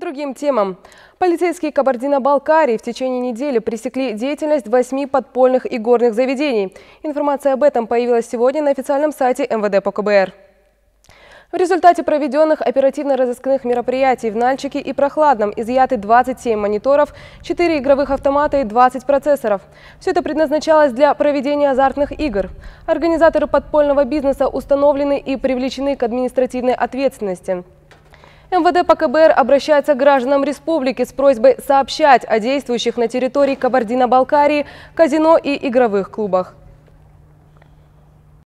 другим темам. Полицейские Кабардино-Балкарии в течение недели пресекли деятельность восьми подпольных и горных заведений. Информация об этом появилась сегодня на официальном сайте МВД по КБР. В результате проведенных оперативно-розыскных мероприятий в Нальчике и Прохладном изъяты 27 мониторов, 4 игровых автомата и 20 процессоров. Все это предназначалось для проведения азартных игр. Организаторы подпольного бизнеса установлены и привлечены к административной ответственности. МВД по КБР обращается к гражданам республики с просьбой сообщать о действующих на территории Кабардино-Балкарии казино и игровых клубах.